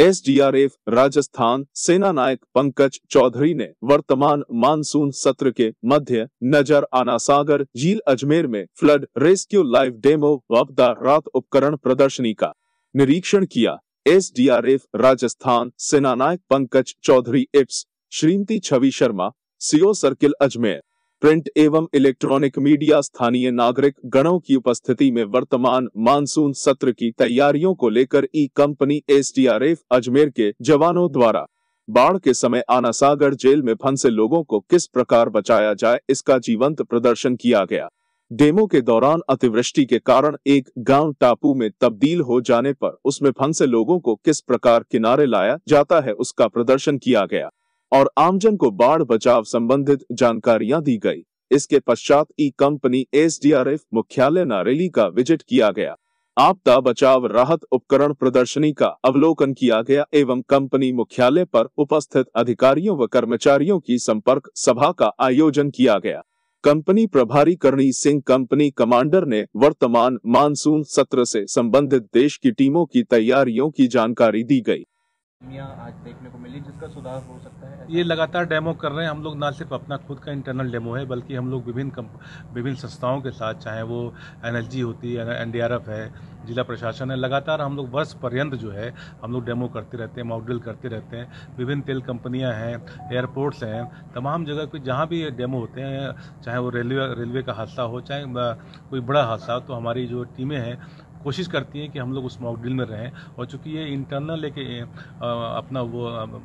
SDRF Rajasthan सेना नायक पंकज चौधरी ने वर्तमान मानसून सत्र के मध्य नजर आना सागर झील अजमेर में फ्लड रेस्क्यू लाइव डेमो वबदा रात उपकरण प्रदर्शनी का निरीक्षण किया एसडीआरएफ राजस्थान सेना नायक Pankaj Chaudhary IPS Shrimati Chhavi Sharma CO circle Ajmer print एवं इलेक्ट्रॉनिक मीडिया स्थानीय नागरिक गणों की उपस्थिति में वर्तमान मानसून सत्र की तैयारियों को लेकर ई कंपनी एस अजमेर के जवानों द्वारा बाढ़ के समय आनासागर जेल में फंसे लोगों को किस प्रकार बचाया जाए इसका जीवंत प्रदर्शन किया गया डेमो के दौरान अतिवृष्टि के कारण एक गांव टापू में तब्दील हो जाने पर उसमें फंसे लोगों को किस प्रकार किनारे लाया जाता है उसका प्रदर्शन किया गया और आमजन को बाढ़ बचाव संबंधित जानकारियां दी गई इसके पश्चात ई कंपनी एस मुख्यालय नारेली का विजिट किया गया आपदा बचाव राहत उपकरण प्रदर्शनी का अवलोकन किया गया एवं कंपनी मुख्यालय पर उपस्थित अधिकारियों व कर्मचारियों की संपर्क सभा का आयोजन किया गया कंपनी प्रभारी करणी सिंह कंपनी कमांडर ने वर्तमान मानसून सत्र से संबंधित देश की टीमों की तैयारियों की जानकारी दी गई आज देखने को मिली जिसका सुधार हो सकता है ये लगातार डेमो कर रहे हैं हम लोग ना सिर्फ अपना खुद का इंटरनल डेमो है बल्कि हम लोग विभिन्न विभिन्न संस्थाओं के साथ चाहे वो एनएलजी होती है एनडीआरएफ है जिला प्रशासन है लगातार हम लोग वर्ष पर्यंत जो है हम लोग डेमो करते रहते हैं मॉकड्रिल करते रहते हैं विभिन्न तेल कंपनियाँ हैं एयरपोर्ट्स हैं तमाम जगह कोई जहाँ भी डेमो होते हैं चाहे वो रेलवे रेलवे का हादसा हो चाहे कोई बड़ा हादसा हो तो हमारी जो टीमें हैं कोशिश करती हैं कि हम लोग उस मॉकड्रिल में रहें और चूंकि ये इंटरनल एक अपना वो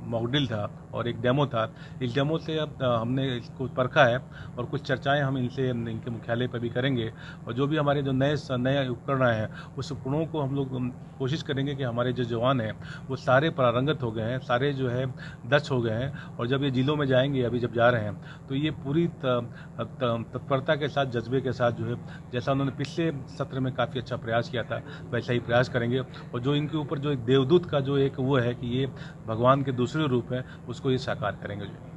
मॉकड्रिल था और एक डेमो था इस डेमो से अब हमने इसको परखा है और कुछ चर्चाएं हम इनसे इनके मुख्यालय पर भी करेंगे और जो भी हमारे जो नए नए उपकरण आए हैं उस उपकरणों को हम लोग कोशिश करेंगे कि हमारे जो जवान हैं वो सारे प्रारंगत हो गए हैं सारे जो है दक्ष हो गए हैं और जब ये जिलों में जाएंगे अभी जब जा रहे हैं तो ये पूरी तत्परता के साथ जज्बे के साथ जो है जैसा उन्होंने पिछले सत्र में काफ़ी अच्छा प्रयास किया था था वैसा ही प्रयास करेंगे और जो इनके ऊपर जो एक देवदूत का जो एक वो है कि ये भगवान के दूसरे रूप है उसको ये साकार करेंगे